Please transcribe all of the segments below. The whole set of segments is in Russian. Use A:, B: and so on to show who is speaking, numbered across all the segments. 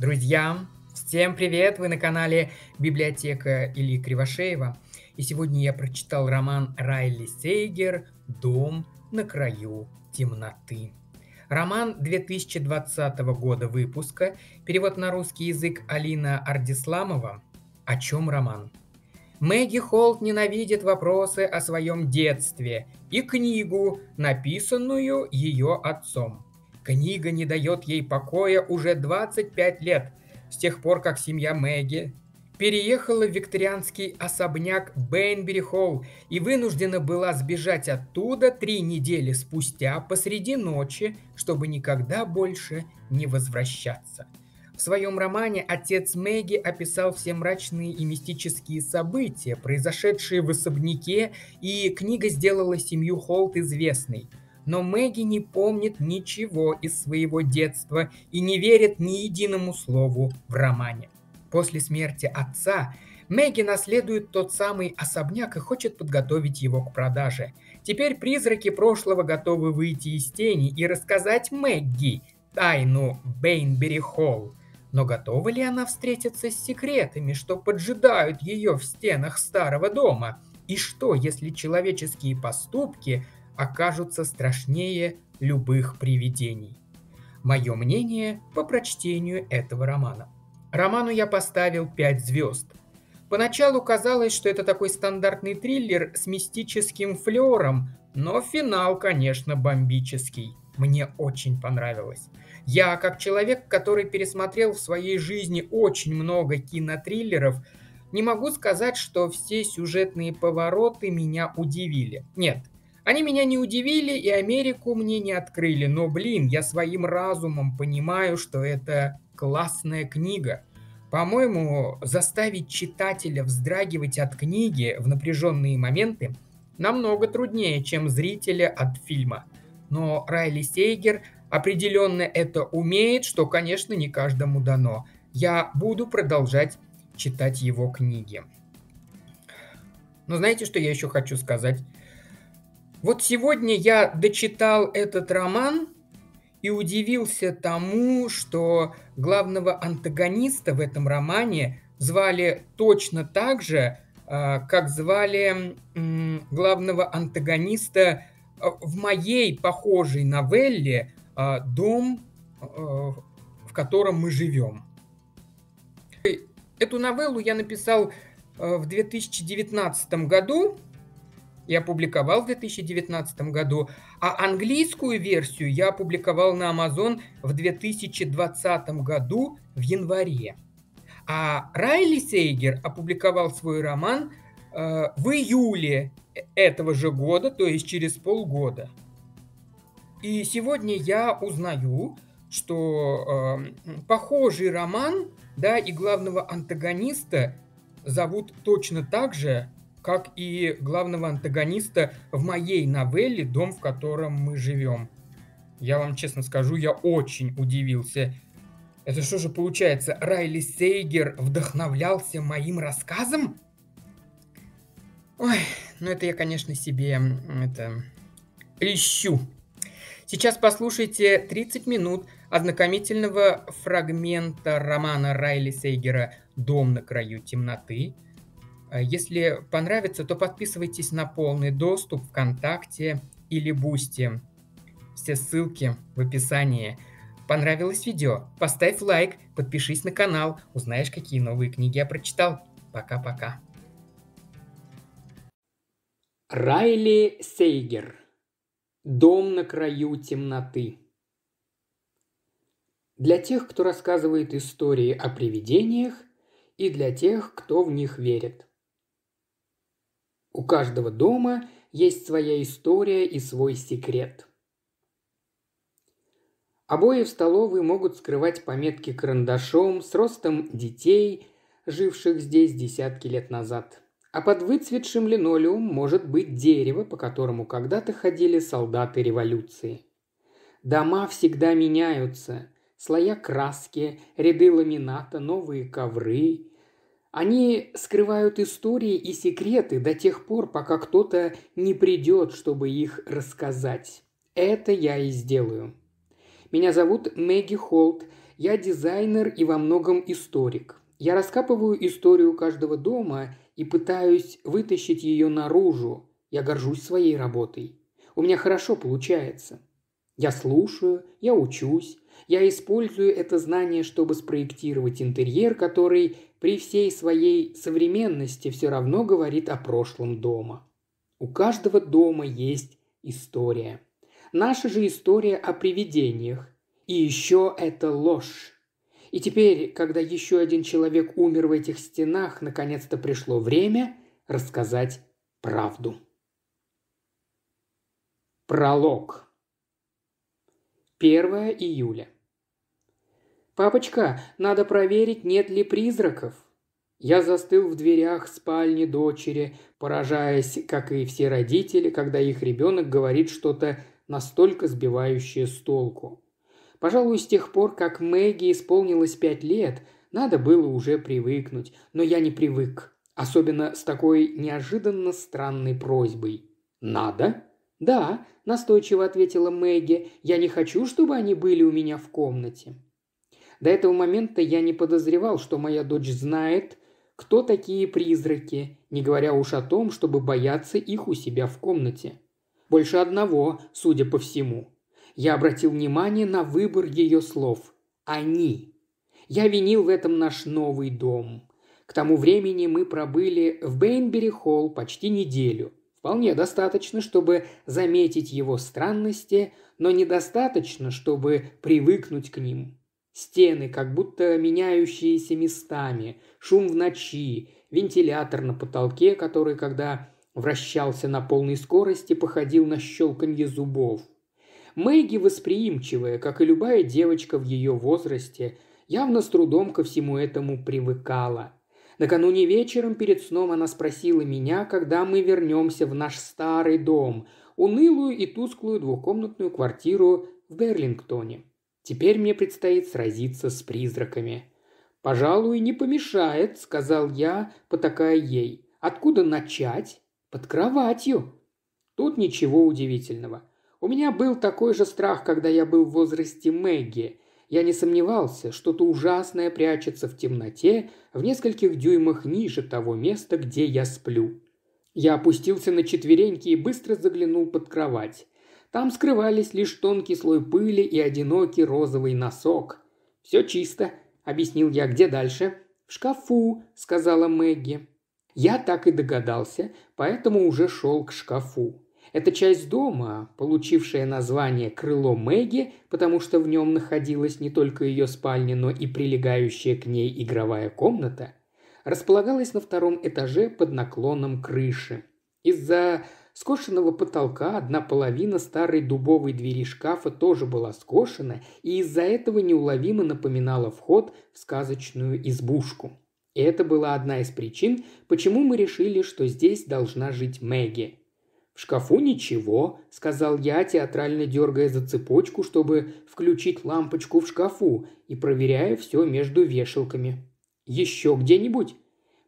A: Друзья, всем привет! Вы на канале Библиотека Ильи Кривошеева. И сегодня я прочитал роман Райли Сейгер «Дом на краю темноты». Роман 2020 года выпуска, перевод на русский язык Алина Ардисламова. О чем роман? Мэгги Холт ненавидит вопросы о своем детстве и книгу, написанную ее отцом – Книга не дает ей покоя уже 25 лет, с тех пор, как семья Мэгги переехала в викторианский особняк Бейнбери Холл и вынуждена была сбежать оттуда три недели спустя посреди ночи, чтобы никогда больше не возвращаться. В своем романе отец Мэгги описал все мрачные и мистические события, произошедшие в особняке, и книга сделала семью Холт известной – но Мэгги не помнит ничего из своего детства и не верит ни единому слову в романе. После смерти отца Мэгги наследует тот самый особняк и хочет подготовить его к продаже. Теперь призраки прошлого готовы выйти из тени и рассказать Мэгги тайну Бейнбери Холл. Но готова ли она встретиться с секретами, что поджидают ее в стенах старого дома? И что, если человеческие поступки окажутся страшнее любых привидений. Мое мнение по прочтению этого романа. Роману я поставил 5 звезд. Поначалу казалось, что это такой стандартный триллер с мистическим флером, но финал, конечно, бомбический. Мне очень понравилось. Я, как человек, который пересмотрел в своей жизни очень много кинотриллеров, не могу сказать, что все сюжетные повороты меня удивили. Нет, они меня не удивили и Америку мне не открыли, но, блин, я своим разумом понимаю, что это классная книга. По-моему, заставить читателя вздрагивать от книги в напряженные моменты намного труднее, чем зрителя от фильма. Но Райли Сейгер определенно это умеет, что, конечно, не каждому дано. Я буду продолжать читать его книги. Но знаете, что я еще хочу сказать? Вот сегодня я дочитал этот роман и удивился тому, что главного антагониста в этом романе звали точно так же, а, как звали главного антагониста а, в моей похожей новелле а, «Дом, в котором мы живем». Эту новеллу я написал в 2019 году, я опубликовал в 2019 году, а английскую версию я опубликовал на Amazon в 2020 году в январе. А Райли Сейгер опубликовал свой роман э, в июле этого же года, то есть через полгода. И сегодня я узнаю, что э, похожий роман, да, и главного антагониста зовут точно так же как и главного антагониста в моей новелле «Дом, в котором мы живем». Я вам честно скажу, я очень удивился. Это что же получается, Райли Сейгер вдохновлялся моим рассказом? Ой, ну это я, конечно, себе это лещу. Сейчас послушайте 30 минут ознакомительного фрагмента романа Райли Сейгера «Дом на краю темноты», Э, если понравится, то подписывайтесь на полный доступ ВКонтакте или Бусти. Все ссылки в описании. Понравилось видео? Поставь лайк, подпишись на канал, узнаешь, какие новые книги я прочитал. Пока-пока. Райли Сейгер. Дом на краю темноты. Для тех, кто рассказывает истории о привидениях, и для тех, кто в них верит. У каждого дома есть своя история и свой секрет. Обои в столовой могут скрывать пометки карандашом с ростом детей, живших здесь десятки лет назад. А под выцветшим линолеум может быть дерево, по которому когда-то ходили солдаты революции. Дома всегда меняются. Слоя краски, ряды ламината, новые ковры, они скрывают истории и секреты до тех пор, пока кто-то не придет, чтобы их рассказать. Это я и сделаю. Меня зовут Мэгги Холт. Я дизайнер и во многом историк. Я раскапываю историю каждого дома и пытаюсь вытащить ее наружу. Я горжусь своей работой. У меня хорошо получается. Я слушаю, я учусь, я использую это знание, чтобы спроектировать интерьер, который при всей своей современности все равно говорит о прошлом дома. У каждого дома есть история. Наша же история о привидениях. И еще это ложь. И теперь, когда еще один человек умер в этих стенах, наконец-то пришло время рассказать правду. Пролог. 1 июля. «Папочка, надо проверить, нет ли призраков». Я застыл в дверях спальни дочери, поражаясь, как и все родители, когда их ребенок говорит что-то настолько сбивающее с толку. Пожалуй, с тех пор, как Мэгги исполнилось пять лет, надо было уже привыкнуть, но я не привык, особенно с такой неожиданно странной просьбой. «Надо?» «Да», – настойчиво ответила Мэгги, – «я не хочу, чтобы они были у меня в комнате». До этого момента я не подозревал, что моя дочь знает, кто такие призраки, не говоря уж о том, чтобы бояться их у себя в комнате. Больше одного, судя по всему. Я обратил внимание на выбор ее слов. «Они». Я винил в этом наш новый дом. К тому времени мы пробыли в Бейнбери-Холл почти неделю – Вполне достаточно, чтобы заметить его странности, но недостаточно, чтобы привыкнуть к ним. Стены, как будто меняющиеся местами, шум в ночи, вентилятор на потолке, который, когда вращался на полной скорости, походил на щелканье зубов. Мэгги восприимчивая, как и любая девочка в ее возрасте, явно с трудом ко всему этому привыкала – Накануне вечером перед сном она спросила меня, когда мы вернемся в наш старый дом, унылую и тусклую двухкомнатную квартиру в Берлингтоне. Теперь мне предстоит сразиться с призраками. «Пожалуй, не помешает», — сказал я, потакая ей. «Откуда начать?» «Под кроватью». Тут ничего удивительного. У меня был такой же страх, когда я был в возрасте Мэгги, я не сомневался, что-то ужасное прячется в темноте в нескольких дюймах ниже того места, где я сплю. Я опустился на четвереньки и быстро заглянул под кровать. Там скрывались лишь тонкий слой пыли и одинокий розовый носок. «Все чисто», — объяснил я, — «где дальше?» «В шкафу», — сказала Мэгги. Я так и догадался, поэтому уже шел к шкафу. Эта часть дома, получившая название «Крыло Мэгги», потому что в нем находилась не только ее спальня, но и прилегающая к ней игровая комната, располагалась на втором этаже под наклоном крыши. Из-за скошенного потолка одна половина старой дубовой двери шкафа тоже была скошена и из-за этого неуловимо напоминала вход в сказочную избушку. И это была одна из причин, почему мы решили, что здесь должна жить Мэгги шкафу ничего», – сказал я, театрально дергая за цепочку, чтобы включить лампочку в шкафу и проверяя все между вешалками. «Еще где-нибудь?»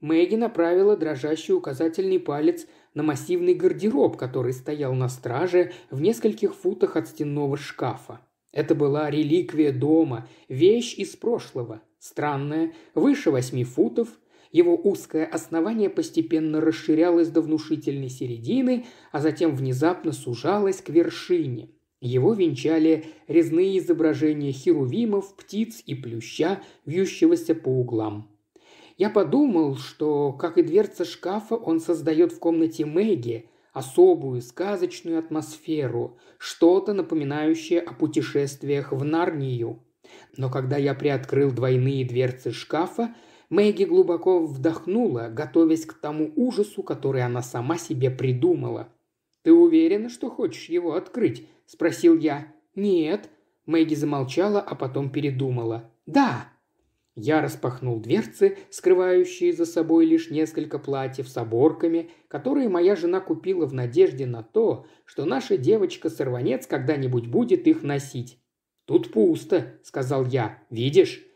A: Мэгги направила дрожащий указательный палец на массивный гардероб, который стоял на страже в нескольких футах от стенного шкафа. Это была реликвия дома, вещь из прошлого, странная, выше восьми футов, его узкое основание постепенно расширялось до внушительной середины, а затем внезапно сужалось к вершине. Его венчали резные изображения херувимов, птиц и плюща, вьющегося по углам. Я подумал, что, как и дверца шкафа, он создает в комнате Мэгги особую сказочную атмосферу, что-то напоминающее о путешествиях в Нарнию. Но когда я приоткрыл двойные дверцы шкафа, Мэгги глубоко вдохнула, готовясь к тому ужасу, который она сама себе придумала. «Ты уверена, что хочешь его открыть?» – спросил я. «Нет». Мэгги замолчала, а потом передумала. «Да!» Я распахнул дверцы, скрывающие за собой лишь несколько платьев с оборками, которые моя жена купила в надежде на то, что наша девочка-сорванец когда-нибудь будет их носить. «Тут пусто», — сказал я. «Видишь?»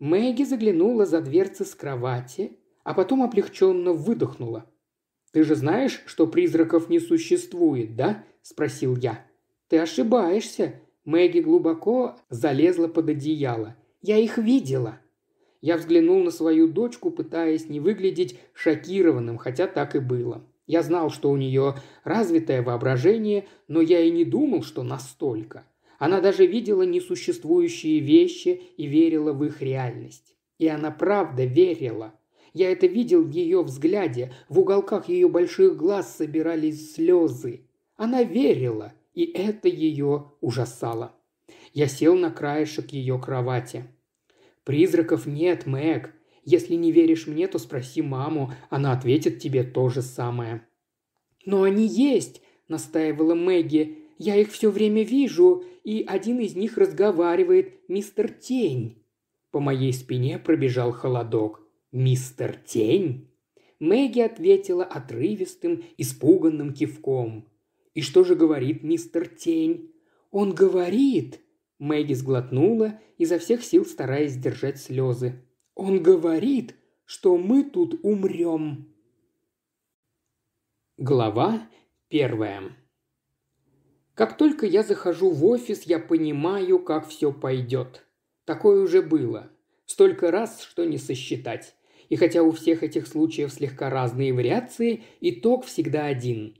A: Мэгги заглянула за дверцы с кровати, а потом облегченно выдохнула. «Ты же знаешь, что призраков не существует, да?» – спросил я. «Ты ошибаешься», Мэгги глубоко залезла под одеяло. «Я их видела!» Я взглянул на свою дочку, пытаясь не выглядеть шокированным, хотя так и было. Я знал, что у нее развитое воображение, но я и не думал, что настолько. Она даже видела несуществующие вещи и верила в их реальность. И она правда верила. Я это видел в ее взгляде, в уголках ее больших глаз собирались слезы. Она верила, и это ее ужасало. Я сел на краешек ее кровати. «Призраков нет, Мэг. Если не веришь мне, то спроси маму, она ответит тебе то же самое». «Но они есть!» – настаивала Мэгги. Я их все время вижу, и один из них разговаривает, мистер Тень». По моей спине пробежал холодок. «Мистер Тень?» Мэгги ответила отрывистым, испуганным кивком. «И что же говорит мистер Тень?» «Он говорит!» Мэгги сглотнула, изо всех сил стараясь держать слезы. «Он говорит, что мы тут умрем!» Глава первая. Как только я захожу в офис, я понимаю, как все пойдет. Такое уже было. Столько раз, что не сосчитать. И хотя у всех этих случаев слегка разные вариации, итог всегда один.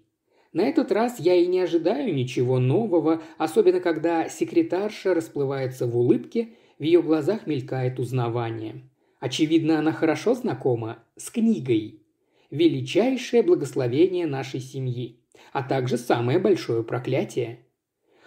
A: На этот раз я и не ожидаю ничего нового, особенно когда секретарша расплывается в улыбке, в ее глазах мелькает узнавание. Очевидно, она хорошо знакома с книгой. «Величайшее благословение нашей семьи», а также самое большое проклятие.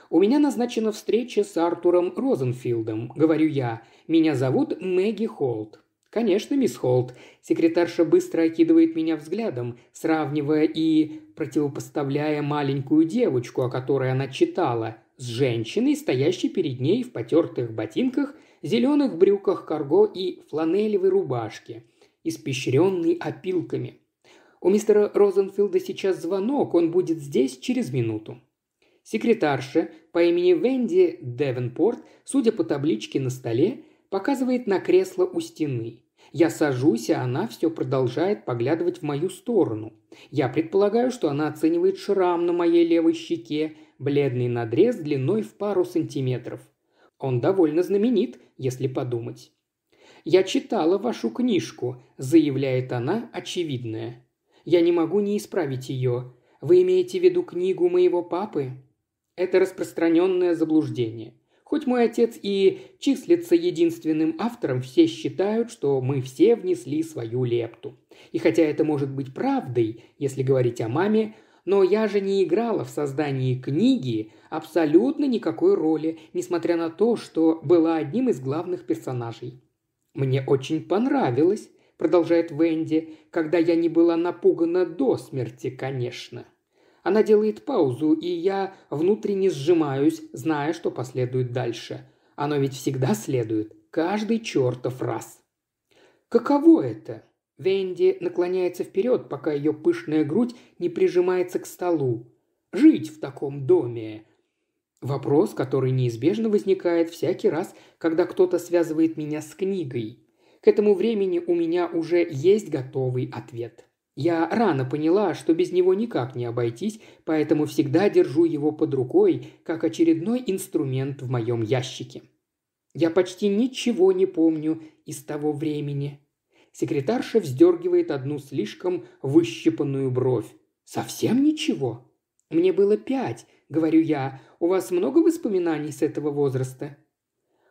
A: У меня назначена встреча с Артуром Розенфилдом, говорю я. Меня зовут Мэгги Холт. Конечно, мисс Холт. Секретарша быстро окидывает меня взглядом, сравнивая и противопоставляя маленькую девочку, о которой она читала, с женщиной, стоящей перед ней в потертых ботинках, зеленых брюках карго и фланелевой рубашке, испещренной опилками – у мистера Розенфилда сейчас звонок, он будет здесь через минуту». Секретарша по имени Венди Девенпорт, судя по табличке на столе, показывает на кресло у стены. Я сажусь, а она все продолжает поглядывать в мою сторону. Я предполагаю, что она оценивает шрам на моей левой щеке, бледный надрез длиной в пару сантиметров. Он довольно знаменит, если подумать. «Я читала вашу книжку», – заявляет она очевидное. Я не могу не исправить ее. Вы имеете в виду книгу моего папы? Это распространенное заблуждение. Хоть мой отец и числится единственным автором, все считают, что мы все внесли свою лепту. И хотя это может быть правдой, если говорить о маме, но я же не играла в создании книги абсолютно никакой роли, несмотря на то, что была одним из главных персонажей. Мне очень понравилось, – продолжает Венди, – «когда я не была напугана до смерти, конечно». Она делает паузу, и я внутренне сжимаюсь, зная, что последует дальше. Оно ведь всегда следует. Каждый чертов раз. «Каково это?» Венди наклоняется вперед, пока ее пышная грудь не прижимается к столу. «Жить в таком доме!» Вопрос, который неизбежно возникает всякий раз, когда кто-то связывает меня с книгой. К этому времени у меня уже есть готовый ответ. Я рано поняла, что без него никак не обойтись, поэтому всегда держу его под рукой, как очередной инструмент в моем ящике. Я почти ничего не помню из того времени. Секретарша вздергивает одну слишком выщипанную бровь. «Совсем ничего?» «Мне было пять», — говорю я. «У вас много воспоминаний с этого возраста?»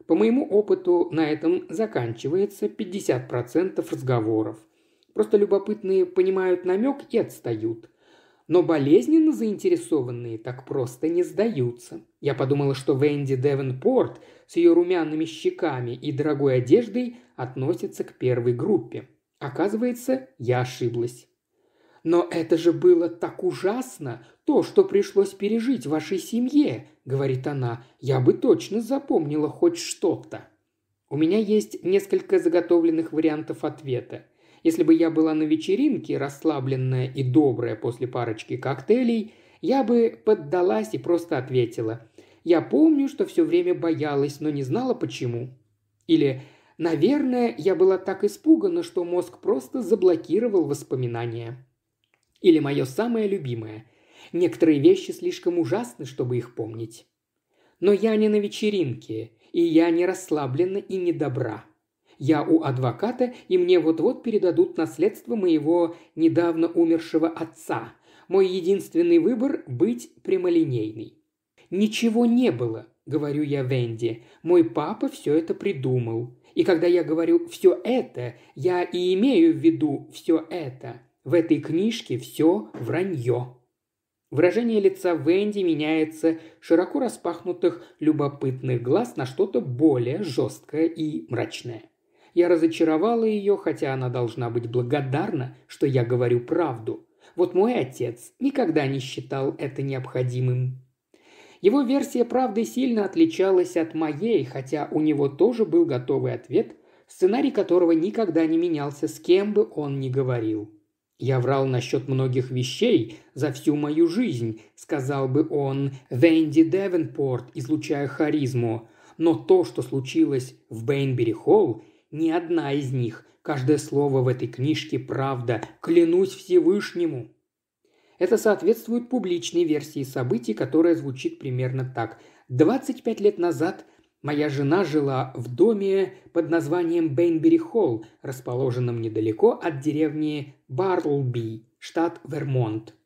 A: По моему опыту на этом заканчивается 50% разговоров. Просто любопытные понимают намек и отстают. Но болезненно заинтересованные так просто не сдаются. Я подумала, что Венди Девенпорт с ее румяными щеками и дорогой одеждой относится к первой группе. Оказывается, я ошиблась. Но это же было так ужасно, то, что пришлось пережить вашей семье, говорит она, я бы точно запомнила хоть что-то. У меня есть несколько заготовленных вариантов ответа. Если бы я была на вечеринке, расслабленная и добрая после парочки коктейлей, я бы поддалась и просто ответила. Я помню, что все время боялась, но не знала почему. Или Наверное, я была так испугана, что мозг просто заблокировал воспоминания. Или мое самое любимое. Некоторые вещи слишком ужасны, чтобы их помнить. Но я не на вечеринке, и я не расслаблена и не добра. Я у адвоката, и мне вот-вот передадут наследство моего недавно умершего отца. Мой единственный выбор – быть прямолинейной. «Ничего не было», – говорю я Венди. «Мой папа все это придумал. И когда я говорю «все это», я и имею в виду «все это». В этой книжке все вранье. Выражение лица Венди меняется широко распахнутых любопытных глаз на что-то более жесткое и мрачное. Я разочаровала ее, хотя она должна быть благодарна, что я говорю правду. Вот мой отец никогда не считал это необходимым. Его версия правды сильно отличалась от моей, хотя у него тоже был готовый ответ, сценарий которого никогда не менялся, с кем бы он ни говорил – «Я врал насчет многих вещей за всю мою жизнь», – сказал бы он, – «Венди Девенпорт, излучая харизму. Но то, что случилось в Бейнбери-Холл, ни одна из них. Каждое слово в этой книжке – правда. Клянусь Всевышнему!» Это соответствует публичной версии событий, которая звучит примерно так. 25 лет назад – Моя жена жила в доме под названием Бейнбери Холл, расположенном недалеко от деревни Барлби, штат Вермонт.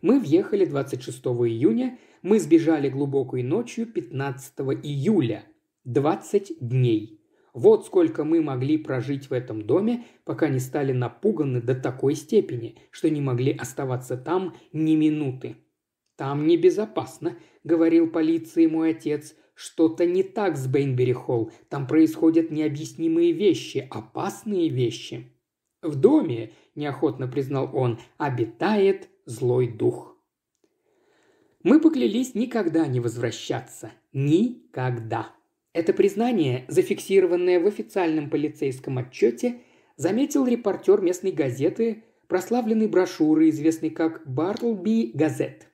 A: Мы въехали 26 июня, мы сбежали глубокой ночью 15 июля. 20 дней. Вот сколько мы могли прожить в этом доме, пока не стали напуганы до такой степени, что не могли оставаться там ни минуты. «Там небезопасно», — говорил полиции мой отец — что-то не так с Бейнбери Холл. Там происходят необъяснимые вещи, опасные вещи. В доме, неохотно признал он, обитает злой дух. Мы поклялись никогда не возвращаться. Никогда. Это признание, зафиксированное в официальном полицейском отчете, заметил репортер местной газеты, прославленной брошюры, известной как «Бартлби Газет».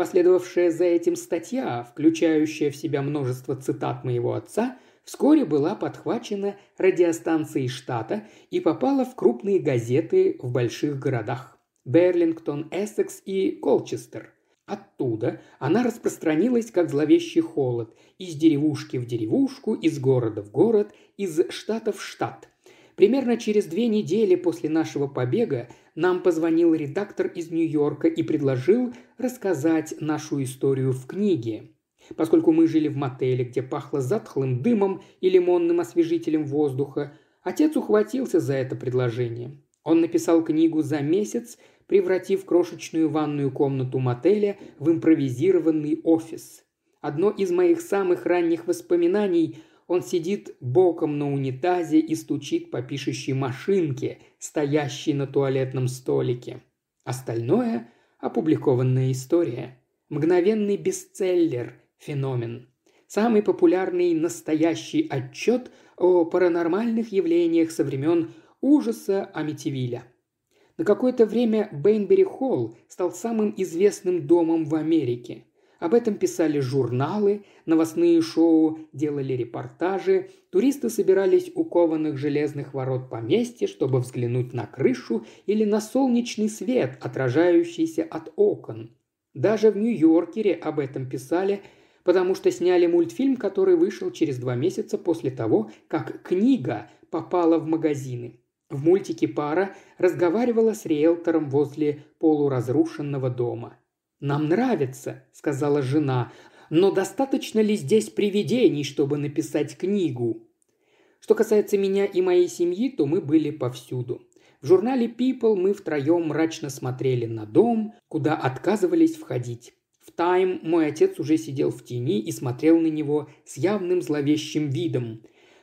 A: Последовавшая за этим статья, включающая в себя множество цитат моего отца, вскоре была подхвачена радиостанцией штата и попала в крупные газеты в больших городах – Берлингтон, Эссекс и Колчестер. Оттуда она распространилась как зловещий холод из деревушки в деревушку, из города в город, из штата в штат – Примерно через две недели после нашего побега нам позвонил редактор из Нью-Йорка и предложил рассказать нашу историю в книге. Поскольку мы жили в мотеле, где пахло затхлым дымом и лимонным освежителем воздуха, отец ухватился за это предложение. Он написал книгу за месяц, превратив крошечную ванную комнату мотеля в импровизированный офис. Одно из моих самых ранних воспоминаний он сидит боком на унитазе и стучит по пишущей машинке, стоящей на туалетном столике. Остальное – опубликованная история. Мгновенный бестселлер – феномен. Самый популярный настоящий отчет о паранормальных явлениях со времен ужаса Амитивиля. На какое-то время Бейнбери-Холл стал самым известным домом в Америке – об этом писали журналы, новостные шоу делали репортажи, туристы собирались у кованых железных ворот поместья, чтобы взглянуть на крышу или на солнечный свет, отражающийся от окон. Даже в Нью-Йоркере об этом писали, потому что сняли мультфильм, который вышел через два месяца после того, как книга попала в магазины. В мультике пара разговаривала с риэлтором возле полуразрушенного дома. «Нам нравится», – сказала жена, – «но достаточно ли здесь привидений, чтобы написать книгу?» Что касается меня и моей семьи, то мы были повсюду. В журнале People мы втроем мрачно смотрели на дом, куда отказывались входить. В Time мой отец уже сидел в тени и смотрел на него с явным зловещим видом.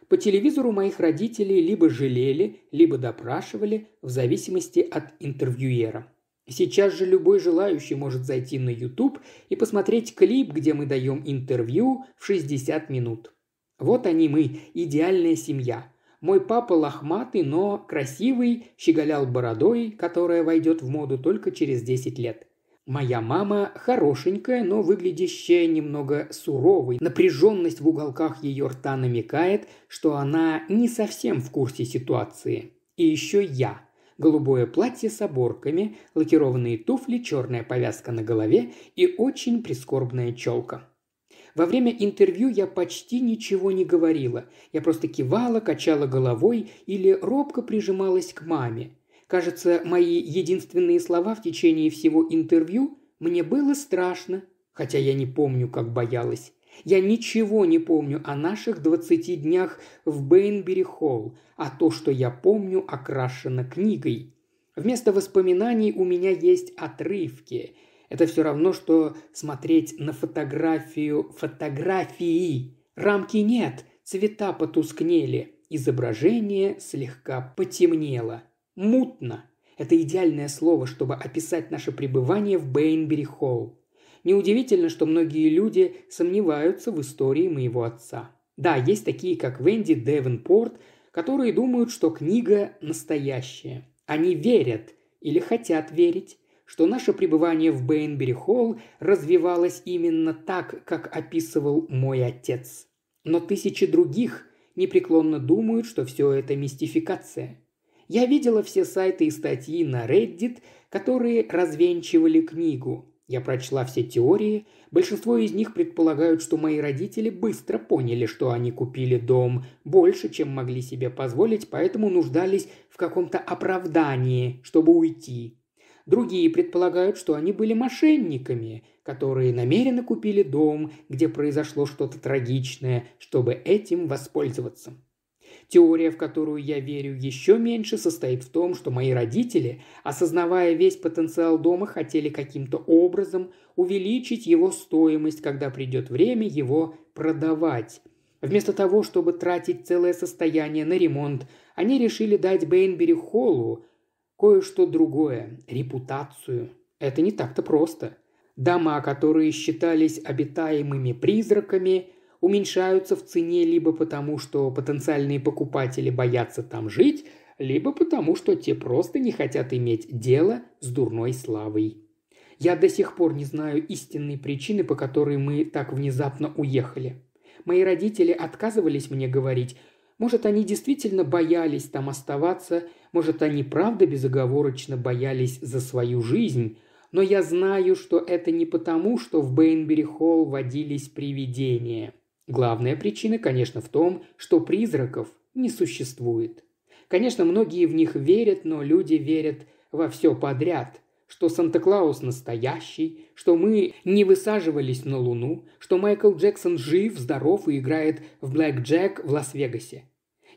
A: По телевизору моих родителей либо жалели, либо допрашивали, в зависимости от интервьюера. Сейчас же любой желающий может зайти на YouTube и посмотреть клип, где мы даем интервью в 60 минут. Вот они мы, идеальная семья. Мой папа лохматый, но красивый, щеголял бородой, которая войдет в моду только через 10 лет. Моя мама хорошенькая, но выглядящая немного суровой. Напряженность в уголках ее рта намекает, что она не совсем в курсе ситуации. И еще я – голубое платье с оборками, лакированные туфли, черная повязка на голове и очень прискорбная челка. Во время интервью я почти ничего не говорила. Я просто кивала, качала головой или робко прижималась к маме. Кажется, мои единственные слова в течение всего интервью «мне было страшно», хотя я не помню, как боялась. Я ничего не помню о наших двадцати днях в Бейнбери-Холл, а то, что я помню, окрашено книгой. Вместо воспоминаний у меня есть отрывки. Это все равно, что смотреть на фотографию фотографии. Рамки нет, цвета потускнели, изображение слегка потемнело. Мутно. Это идеальное слово, чтобы описать наше пребывание в Бейнбери-Холл. Неудивительно, что многие люди сомневаются в истории моего отца. Да, есть такие, как Венди Девенпорт, которые думают, что книга настоящая. Они верят или хотят верить, что наше пребывание в Бейнбери-Холл развивалось именно так, как описывал мой отец. Но тысячи других непреклонно думают, что все это мистификация. Я видела все сайты и статьи на Reddit, которые развенчивали книгу, я прочла все теории. Большинство из них предполагают, что мои родители быстро поняли, что они купили дом больше, чем могли себе позволить, поэтому нуждались в каком-то оправдании, чтобы уйти. Другие предполагают, что они были мошенниками, которые намеренно купили дом, где произошло что-то трагичное, чтобы этим воспользоваться. Теория, в которую я верю еще меньше, состоит в том, что мои родители, осознавая весь потенциал дома, хотели каким-то образом увеличить его стоимость, когда придет время его продавать. Вместо того, чтобы тратить целое состояние на ремонт, они решили дать Бейнбери Холлу кое-что другое – репутацию. Это не так-то просто. Дома, которые считались обитаемыми призраками – уменьшаются в цене либо потому, что потенциальные покупатели боятся там жить, либо потому, что те просто не хотят иметь дело с дурной славой. Я до сих пор не знаю истинной причины, по которой мы так внезапно уехали. Мои родители отказывались мне говорить. Может, они действительно боялись там оставаться, может, они правда безоговорочно боялись за свою жизнь, но я знаю, что это не потому, что в Бейнбери-Холл водились привидения. Главная причина, конечно, в том, что призраков не существует. Конечно, многие в них верят, но люди верят во все подряд, что Санта-Клаус настоящий, что мы не высаживались на Луну, что Майкл Джексон жив, здоров и играет в блэк-джек в Лас-Вегасе.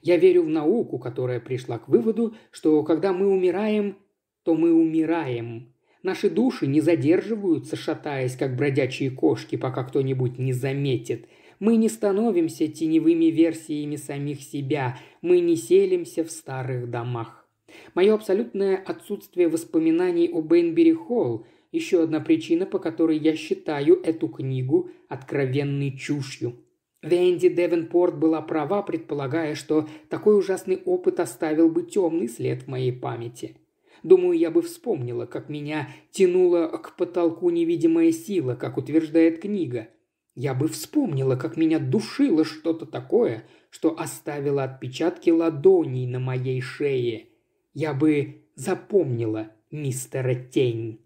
A: Я верю в науку, которая пришла к выводу, что когда мы умираем, то мы умираем. Наши души не задерживаются, шатаясь, как бродячие кошки, пока кто-нибудь не заметит – мы не становимся теневыми версиями самих себя, мы не селимся в старых домах. Мое абсолютное отсутствие воспоминаний о Бейнбери Холл – еще одна причина, по которой я считаю эту книгу откровенной чушью. Венди Девенпорт была права, предполагая, что такой ужасный опыт оставил бы темный след в моей памяти. Думаю, я бы вспомнила, как меня тянула к потолку невидимая сила, как утверждает книга – я бы вспомнила, как меня душило что-то такое, что оставило отпечатки ладоней на моей шее. Я бы запомнила мистера Тень.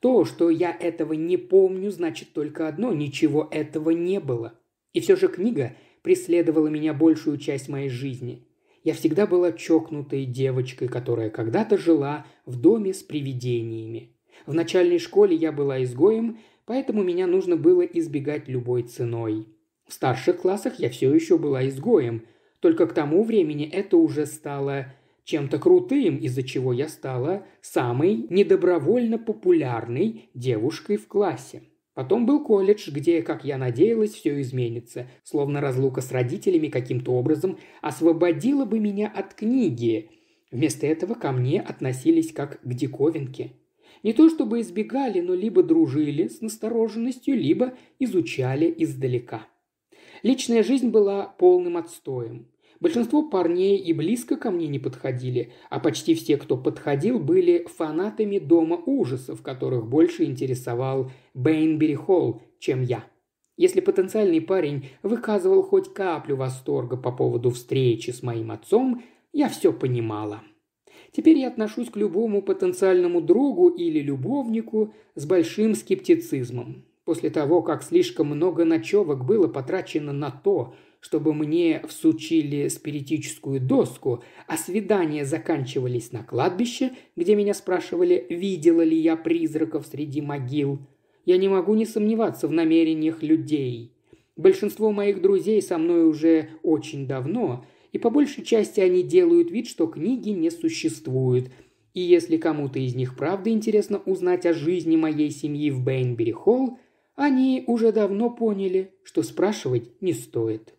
A: То, что я этого не помню, значит только одно – ничего этого не было. И все же книга преследовала меня большую часть моей жизни. Я всегда была чокнутой девочкой, которая когда-то жила в доме с привидениями. В начальной школе я была изгоем, поэтому меня нужно было избегать любой ценой. В старших классах я все еще была изгоем, только к тому времени это уже стало чем-то крутым, из-за чего я стала самой недобровольно популярной девушкой в классе. Потом был колледж, где, как я надеялась, все изменится, словно разлука с родителями каким-то образом освободила бы меня от книги. Вместо этого ко мне относились как к диковинке. Не то чтобы избегали, но либо дружили с настороженностью, либо изучали издалека. Личная жизнь была полным отстоем. Большинство парней и близко ко мне не подходили, а почти все, кто подходил, были фанатами Дома ужасов, которых больше интересовал Бейнбери Холл, чем я. Если потенциальный парень выказывал хоть каплю восторга по поводу встречи с моим отцом, я все понимала. Теперь я отношусь к любому потенциальному другу или любовнику с большим скептицизмом. После того, как слишком много ночевок было потрачено на то, чтобы мне всучили спиритическую доску, а свидания заканчивались на кладбище, где меня спрашивали, видела ли я призраков среди могил. Я не могу не сомневаться в намерениях людей. Большинство моих друзей со мной уже очень давно – и по большей части они делают вид, что книги не существуют. И если кому-то из них правда интересно узнать о жизни моей семьи в Бейнбери-Холл, они уже давно поняли, что спрашивать не стоит.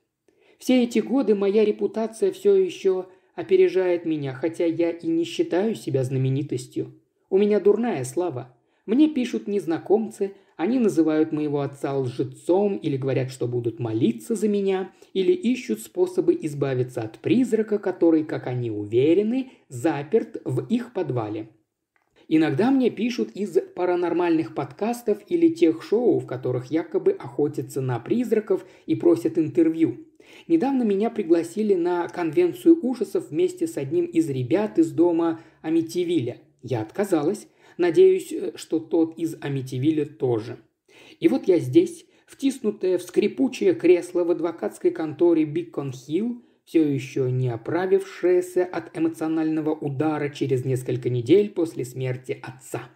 A: Все эти годы моя репутация все еще опережает меня, хотя я и не считаю себя знаменитостью. У меня дурная слава. Мне пишут незнакомцы, они называют моего отца лжецом или говорят, что будут молиться за меня, или ищут способы избавиться от призрака, который, как они уверены, заперт в их подвале. Иногда мне пишут из паранормальных подкастов или тех шоу, в которых якобы охотятся на призраков и просят интервью. Недавно меня пригласили на конвенцию ужасов вместе с одним из ребят из дома Амитивиля. Я отказалась, Надеюсь, э, что тот из Амитивиля тоже. И вот я здесь, втиснутое в скрипучее кресло в адвокатской конторе Бикон-Хилл, все еще не оправившаяся от эмоционального удара через несколько недель после смерти отца.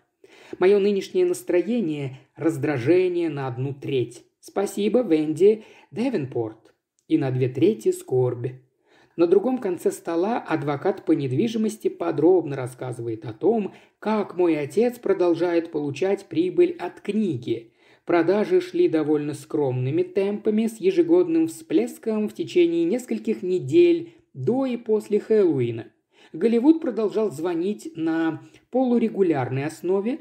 A: Мое нынешнее настроение – раздражение на одну треть. Спасибо, Венди Девенпорт. И на две трети – скорби. На другом конце стола адвокат по недвижимости подробно рассказывает о том, как мой отец продолжает получать прибыль от книги. Продажи шли довольно скромными темпами с ежегодным всплеском в течение нескольких недель до и после Хэллоуина. Голливуд продолжал звонить на полурегулярной основе,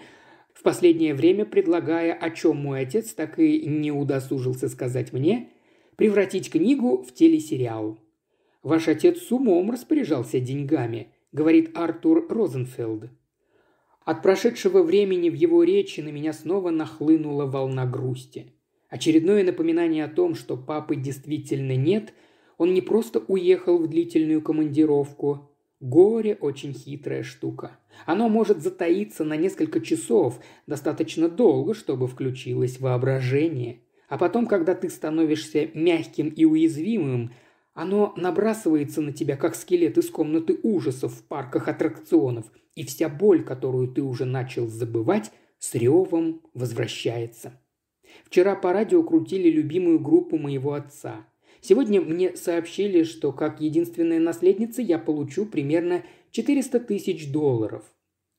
A: в последнее время предлагая, о чем мой отец так и не удосужился сказать мне, превратить книгу в телесериал. Ваш отец с умом распоряжался деньгами», – говорит Артур Розенфелд. От прошедшего времени в его речи на меня снова нахлынула волна грусти. Очередное напоминание о том, что папы действительно нет, он не просто уехал в длительную командировку. Горе – очень хитрая штука. Оно может затаиться на несколько часов, достаточно долго, чтобы включилось воображение. А потом, когда ты становишься мягким и уязвимым, оно набрасывается на тебя, как скелет из комнаты ужасов в парках аттракционов, и вся боль, которую ты уже начал забывать, с ревом возвращается. Вчера по радио крутили любимую группу моего отца. Сегодня мне сообщили, что как единственная наследница я получу примерно 400 тысяч долларов.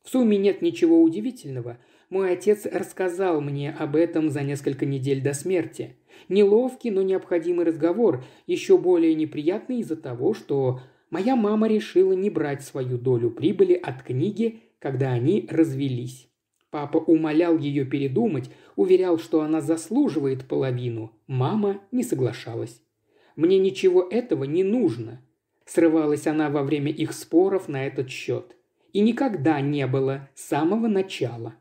A: В сумме нет ничего удивительного – мой отец рассказал мне об этом за несколько недель до смерти. Неловкий, но необходимый разговор, еще более неприятный из-за того, что моя мама решила не брать свою долю прибыли от книги, когда они развелись. Папа умолял ее передумать, уверял, что она заслуживает половину. Мама не соглашалась. «Мне ничего этого не нужно», – срывалась она во время их споров на этот счет. «И никогда не было с самого начала».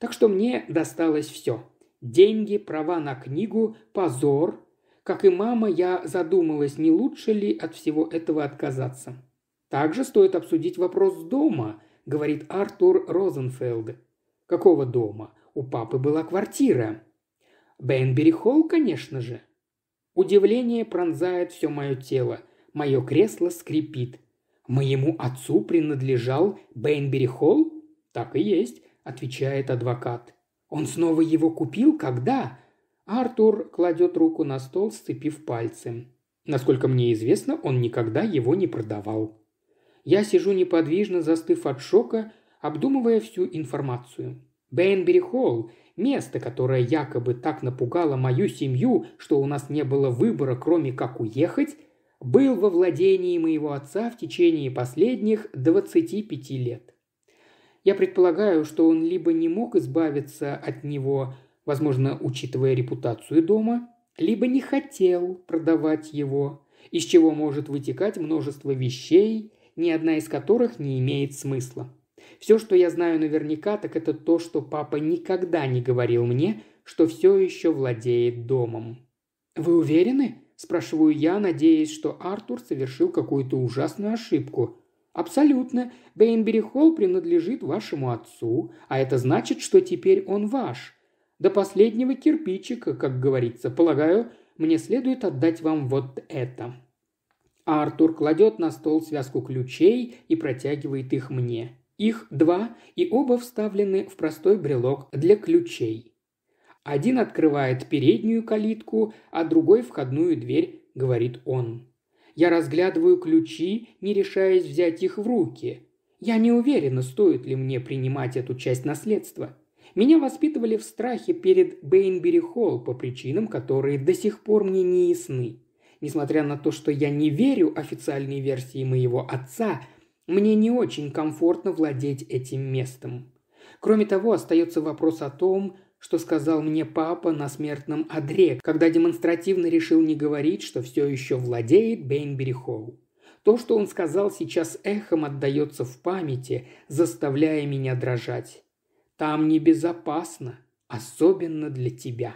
A: Так что мне досталось все. Деньги, права на книгу, позор. Как и мама, я задумалась, не лучше ли от всего этого отказаться. Также стоит обсудить вопрос дома, говорит Артур Розенфелд. Какого дома? У папы была квартира. Бенбери Холл, конечно же. Удивление пронзает все мое тело. Мое кресло скрипит. Моему отцу принадлежал бенбери Холл? Так и есть. – отвечает адвокат. «Он снова его купил? Когда?» Артур кладет руку на стол, сцепив пальцы. Насколько мне известно, он никогда его не продавал. Я сижу неподвижно, застыв от шока, обдумывая всю информацию. Бейнбери Холл – место, которое якобы так напугало мою семью, что у нас не было выбора, кроме как уехать, был во владении моего отца в течение последних 25 лет. Я предполагаю, что он либо не мог избавиться от него, возможно, учитывая репутацию дома, либо не хотел продавать его, из чего может вытекать множество вещей, ни одна из которых не имеет смысла. Все, что я знаю наверняка, так это то, что папа никогда не говорил мне, что все еще владеет домом. «Вы уверены?» – спрашиваю я, надеясь, что Артур совершил какую-то ужасную ошибку. «Абсолютно. Бейнбери Холл принадлежит вашему отцу, а это значит, что теперь он ваш. До последнего кирпичика, как говорится. Полагаю, мне следует отдать вам вот это». А Артур кладет на стол связку ключей и протягивает их мне. Их два, и оба вставлены в простой брелок для ключей. Один открывает переднюю калитку, а другой входную дверь, говорит он. Я разглядываю ключи, не решаясь взять их в руки. Я не уверена, стоит ли мне принимать эту часть наследства. Меня воспитывали в страхе перед Бейнбери Холл по причинам, которые до сих пор мне не ясны. Несмотря на то, что я не верю официальной версии моего отца, мне не очень комфортно владеть этим местом. Кроме того, остается вопрос о том, что сказал мне папа на смертном одре, когда демонстративно решил не говорить, что все еще владеет Бейнбери Холл. То, что он сказал, сейчас эхом отдается в памяти, заставляя меня дрожать. «Там небезопасно, особенно для тебя».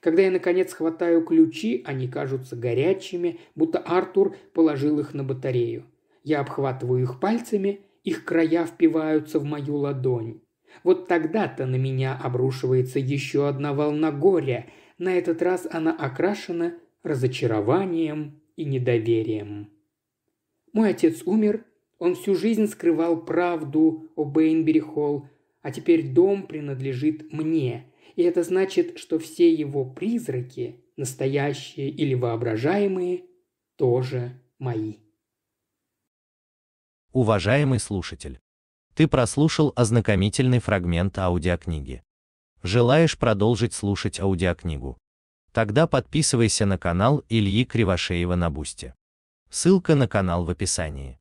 A: Когда я, наконец, хватаю ключи, они кажутся горячими, будто Артур положил их на батарею. Я обхватываю их пальцами, их края впиваются в мою ладонь. Вот тогда-то на меня обрушивается еще одна волна горя. На этот раз она окрашена разочарованием и недоверием. Мой отец умер, он всю жизнь скрывал правду о Бейнбери Холл, а теперь дом принадлежит мне. И это значит, что все его призраки, настоящие или воображаемые, тоже мои. Уважаемый слушатель! Ты прослушал ознакомительный фрагмент аудиокниги. Желаешь продолжить слушать аудиокнигу? Тогда подписывайся на канал Ильи Кривошеева на Бусте. Ссылка на канал в описании.